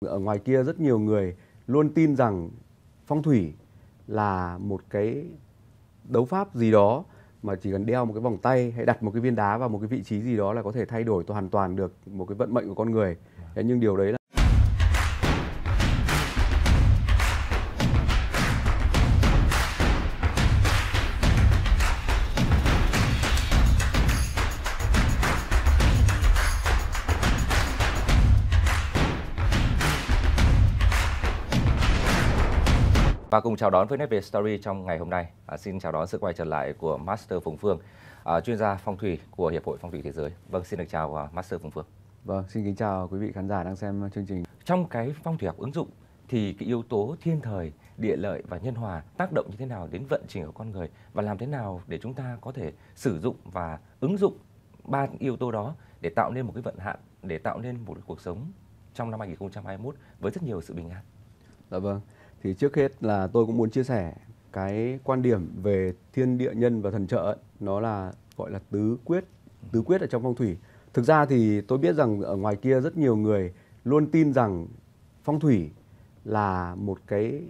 Ở ngoài kia rất nhiều người luôn tin rằng phong thủy là một cái đấu pháp gì đó mà chỉ cần đeo một cái vòng tay hay đặt một cái viên đá vào một cái vị trí gì đó là có thể thay đổi hoàn toàn được một cái vận mệnh của con người. Thế nhưng điều đấy là Và cùng chào đón với Nét Việt Story trong ngày hôm nay. À, xin chào đón sự quay trở lại của Master Phùng Phương, à, chuyên gia phong thủy của Hiệp hội Phong thủy Thế giới. Vâng, xin được chào uh, Master Phùng Phương. Vâng, xin kính chào quý vị khán giả đang xem chương trình. Trong cái phong thủy học ứng dụng thì cái yếu tố thiên thời, địa lợi và nhân hòa tác động như thế nào đến vận trình của con người và làm thế nào để chúng ta có thể sử dụng và ứng dụng ba yếu tố đó để tạo nên một cái vận hạn, để tạo nên một cuộc sống trong năm 2021 với rất nhiều sự bình an. Dạ vâng thì trước hết là tôi cũng muốn chia sẻ cái quan điểm về thiên địa nhân và thần trợ ấy, nó là gọi là tứ quyết tứ quyết ở trong phong thủy thực ra thì tôi biết rằng ở ngoài kia rất nhiều người luôn tin rằng phong thủy là một cái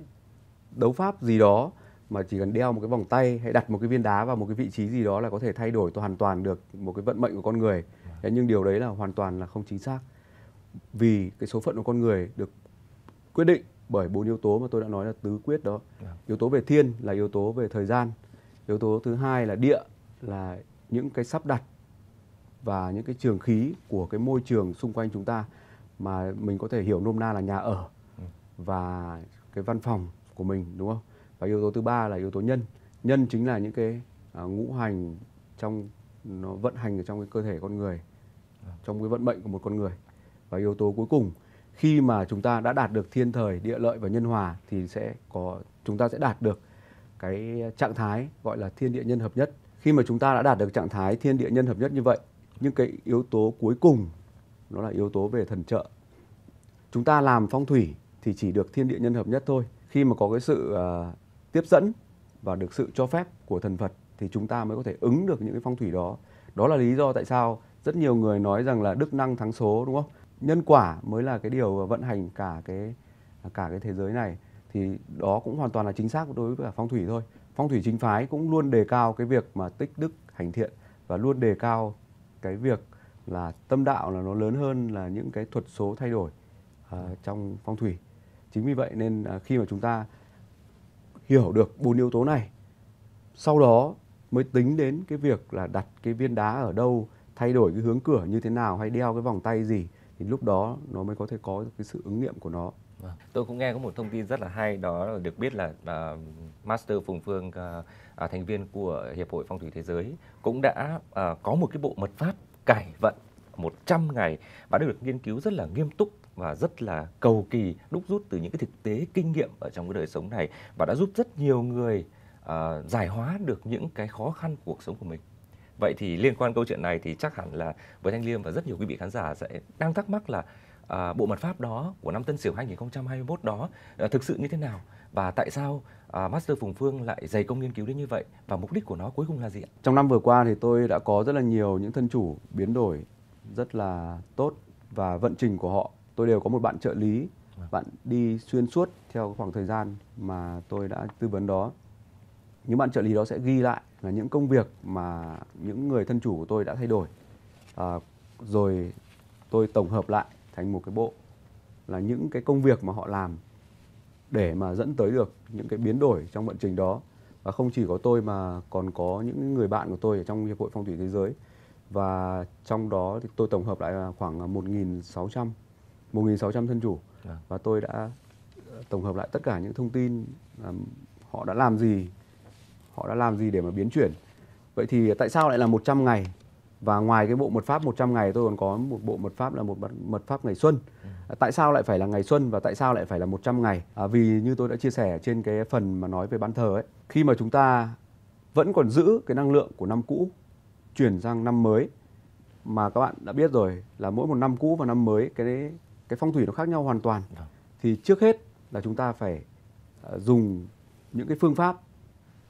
đấu pháp gì đó mà chỉ cần đeo một cái vòng tay hay đặt một cái viên đá vào một cái vị trí gì đó là có thể thay đổi hoàn toàn được một cái vận mệnh của con người thế nhưng điều đấy là hoàn toàn là không chính xác vì cái số phận của con người được quyết định bởi bốn yếu tố mà tôi đã nói là tứ quyết đó dạ. yếu tố về thiên là yếu tố về thời gian yếu tố thứ hai là địa là những cái sắp đặt và những cái trường khí của cái môi trường xung quanh chúng ta mà mình có thể hiểu nôm na là nhà ở ừ. và cái văn phòng của mình đúng không và yếu tố thứ ba là yếu tố nhân nhân chính là những cái à, ngũ hành trong nó vận hành ở trong cái cơ thể con người dạ. trong cái vận mệnh của một con người và yếu tố cuối cùng khi mà chúng ta đã đạt được thiên thời địa lợi và nhân hòa thì sẽ có chúng ta sẽ đạt được cái trạng thái gọi là thiên địa nhân hợp nhất khi mà chúng ta đã đạt được trạng thái thiên địa nhân hợp nhất như vậy nhưng cái yếu tố cuối cùng nó là yếu tố về thần trợ chúng ta làm phong thủy thì chỉ được thiên địa nhân hợp nhất thôi khi mà có cái sự uh, tiếp dẫn và được sự cho phép của thần phật thì chúng ta mới có thể ứng được những cái phong thủy đó đó là lý do tại sao rất nhiều người nói rằng là đức năng thắng số đúng không nhân quả mới là cái điều vận hành cả cái cả cái thế giới này thì đó cũng hoàn toàn là chính xác đối với cả phong thủy thôi phong thủy chính phái cũng luôn đề cao cái việc mà tích đức hành thiện và luôn đề cao cái việc là tâm đạo là nó lớn hơn là những cái thuật số thay đổi uh, trong phong thủy chính vì vậy nên uh, khi mà chúng ta hiểu được bốn yếu tố này sau đó mới tính đến cái việc là đặt cái viên đá ở đâu thay đổi cái hướng cửa như thế nào hay đeo cái vòng tay gì thì lúc đó nó mới có thể có cái sự ứng nghiệm của nó vâng. tôi cũng nghe có một thông tin rất là hay đó là được biết là uh, master phùng phương uh, uh, thành viên của hiệp hội phong thủy thế giới cũng đã uh, có một cái bộ mật pháp cải vận 100 ngày và đã được nghiên cứu rất là nghiêm túc và rất là cầu kỳ đúc rút từ những cái thực tế kinh nghiệm ở trong cái đời sống này và đã giúp rất nhiều người uh, giải hóa được những cái khó khăn của cuộc sống của mình Vậy thì liên quan câu chuyện này thì chắc hẳn là với Thanh Liêm và rất nhiều quý vị khán giả sẽ đang thắc mắc là à, bộ mặt pháp đó của năm Tân Sửu 2021 đó à, thực sự như thế nào và tại sao à, Master Phùng Phương lại dày công nghiên cứu đến như vậy và mục đích của nó cuối cùng là gì ạ? Trong năm vừa qua thì tôi đã có rất là nhiều những thân chủ biến đổi rất là tốt và vận trình của họ tôi đều có một bạn trợ lý vâng. bạn đi xuyên suốt theo khoảng thời gian mà tôi đã tư vấn đó những bạn trợ lý đó sẽ ghi lại là những công việc mà những người thân chủ của tôi đã thay đổi à, rồi tôi tổng hợp lại thành một cái bộ là những cái công việc mà họ làm để mà dẫn tới được những cái biến đổi trong vận trình đó và không chỉ có tôi mà còn có những người bạn của tôi ở trong hiệp hội phong thủy thế giới và trong đó thì tôi tổng hợp lại là khoảng 1.600 1.600 thân chủ dạ. và tôi đã tổng hợp lại tất cả những thông tin họ đã làm gì họ đã làm gì để mà biến chuyển vậy thì tại sao lại là 100 ngày và ngoài cái bộ mật pháp 100 ngày tôi còn có một bộ mật pháp là một mật pháp ngày xuân ừ. tại sao lại phải là ngày xuân và tại sao lại phải là 100 ngày à, vì như tôi đã chia sẻ trên cái phần mà nói về ban thờ ấy khi mà chúng ta vẫn còn giữ cái năng lượng của năm cũ chuyển sang năm mới mà các bạn đã biết rồi là mỗi một năm cũ và năm mới cái cái phong thủy nó khác nhau hoàn toàn vâng. thì trước hết là chúng ta phải à, dùng những cái phương pháp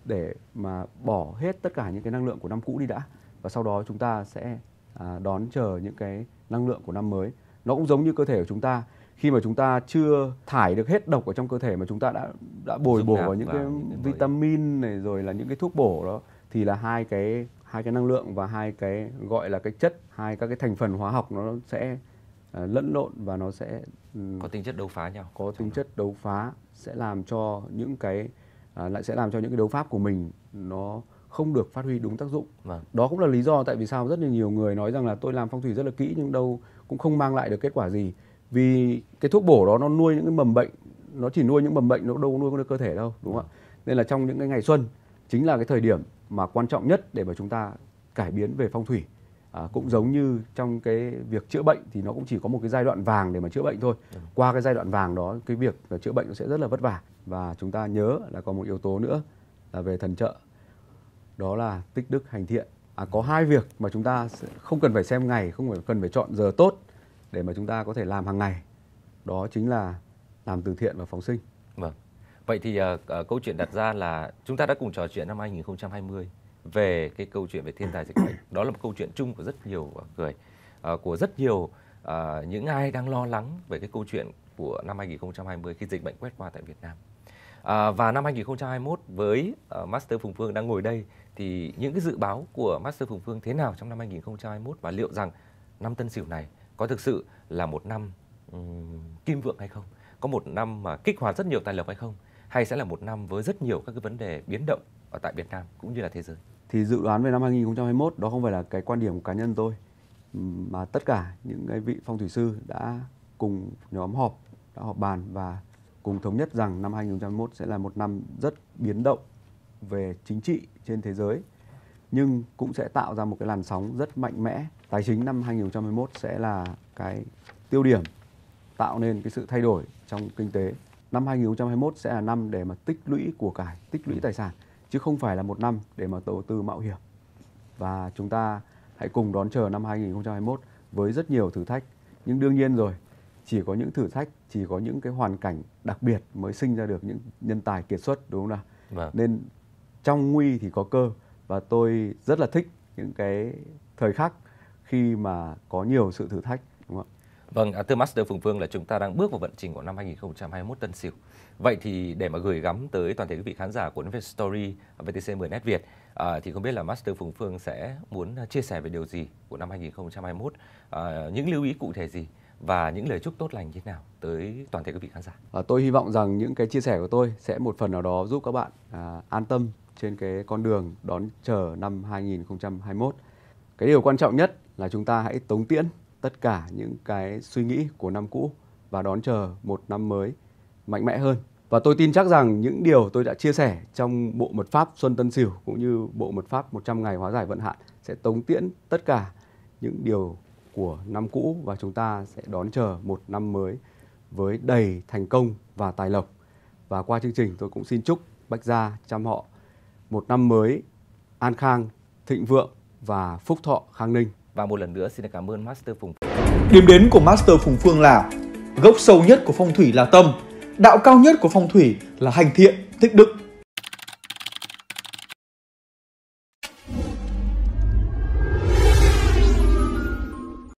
để mà bỏ hết tất cả những cái năng lượng của năm cũ đi đã và sau đó chúng ta sẽ à, đón chờ những cái năng lượng của năm mới nó cũng giống như cơ thể của chúng ta khi mà chúng ta chưa thải được hết độc ở trong cơ thể mà chúng ta đã đã bồi Dùng bổ vào những cái những vitamin này rồi là những cái thuốc bổ đó thì là hai cái hai cái năng lượng và hai cái gọi là cái chất hai các cái thành phần hóa học nó sẽ uh, lẫn lộn và nó sẽ um, có tính chất đấu phá nhau có tính đó. chất đấu phá sẽ làm cho những cái à, lại sẽ làm cho những cái đấu pháp của mình nó không được phát huy đúng tác dụng. Vâng. Đó cũng là lý do tại vì sao rất là nhiều người nói rằng là tôi làm phong thủy rất là kỹ nhưng đâu cũng không mang lại được kết quả gì. Vì cái thuốc bổ đó nó nuôi những cái mầm bệnh, nó chỉ nuôi những mầm bệnh nó đâu có nuôi được cơ thể đâu, đúng không ạ? Vâng. Nên là trong những cái ngày xuân chính là cái thời điểm mà quan trọng nhất để mà chúng ta cải biến về phong thủy à, cũng giống như trong cái việc chữa bệnh thì nó cũng chỉ có một cái giai đoạn vàng để mà chữa bệnh thôi dạ vâng. qua cái giai đoạn vàng đó cái việc chữa bệnh nó sẽ rất là vất vả và chúng ta nhớ là còn một yếu tố nữa là về thần trợ đó là tích đức hành thiện à, có hai việc mà chúng ta không cần phải xem ngày không phải cần phải chọn giờ tốt để mà chúng ta có thể làm hàng ngày đó chính là làm từ thiện và phóng sinh vâng vậy thì uh, câu chuyện đặt ra là chúng ta đã cùng trò chuyện năm 2020 về cái câu chuyện về thiên tài dịch bệnh đó là một câu chuyện chung của rất nhiều người uh, của rất nhiều uh, những ai đang lo lắng về cái câu chuyện của năm 2020 khi dịch bệnh quét qua tại Việt Nam À, và năm 2021 với uh, Master Phùng Phương đang ngồi đây thì những cái dự báo của Master Phùng Phương thế nào trong năm 2021 và liệu rằng năm Tân Sửu này có thực sự là một năm um, kim vượng hay không? Có một năm mà kích hoạt rất nhiều tài lộc hay không? Hay sẽ là một năm với rất nhiều các cái vấn đề biến động ở tại Việt Nam cũng như là thế giới? thì dự đoán về năm 2021 đó không phải là cái quan điểm của cá nhân tôi mà tất cả những cái vị phong thủy sư đã cùng nhóm họp đã họp bàn và cùng thống nhất rằng năm 2021 sẽ là một năm rất biến động về chính trị trên thế giới nhưng cũng sẽ tạo ra một cái làn sóng rất mạnh mẽ. Tài chính năm 2021 sẽ là cái tiêu điểm tạo nên cái sự thay đổi trong kinh tế. Năm 2021 sẽ là năm để mà tích lũy của cải, tích lũy ừ. tài sản chứ không phải là một năm để mà đầu tư mạo hiểm. Và chúng ta hãy cùng đón chờ năm 2021 với rất nhiều thử thách. Nhưng đương nhiên rồi, chỉ có những thử thách, chỉ có những cái hoàn cảnh đặc biệt mới sinh ra được những nhân tài kiệt xuất đúng không nào? Vâng. Nên trong nguy thì có cơ và tôi rất là thích những cái thời khắc khi mà có nhiều sự thử thách Vâng, à, thưa Master Phùng Phương là chúng ta đang bước vào vận trình của năm 2021 tân sửu. Vậy thì để mà gửi gắm tới toàn thể quý vị khán giả của Invest Story à, VTC 10 Net Việt à, thì không biết là Master Phùng Phương sẽ muốn à, chia sẻ về điều gì của năm 2021, à, những lưu ý cụ thể gì và những lời chúc tốt lành như thế nào tới toàn thể quý vị khán giả. À, tôi hy vọng rằng những cái chia sẻ của tôi sẽ một phần nào đó giúp các bạn à, an tâm trên cái con đường đón chờ năm 2021. Cái điều quan trọng nhất là chúng ta hãy tống tiễn tất cả những cái suy nghĩ của năm cũ và đón chờ một năm mới mạnh mẽ hơn. Và tôi tin chắc rằng những điều tôi đã chia sẻ trong bộ mật pháp Xuân Tân Sửu cũng như bộ mật pháp 100 ngày hóa giải vận hạn sẽ tống tiễn tất cả những điều của năm cũ và chúng ta sẽ đón chờ một năm mới với đầy thành công và tài lộc. Và qua chương trình tôi cũng xin chúc Bách Gia chăm họ một năm mới an khang, thịnh vượng và phúc thọ khang ninh. Và một lần nữa xin cảm ơn Master Phùng Phương. Điểm đến của Master Phùng Phương là gốc sâu nhất của phong thủy là tâm, đạo cao nhất của phong thủy là hành thiện, tích đức,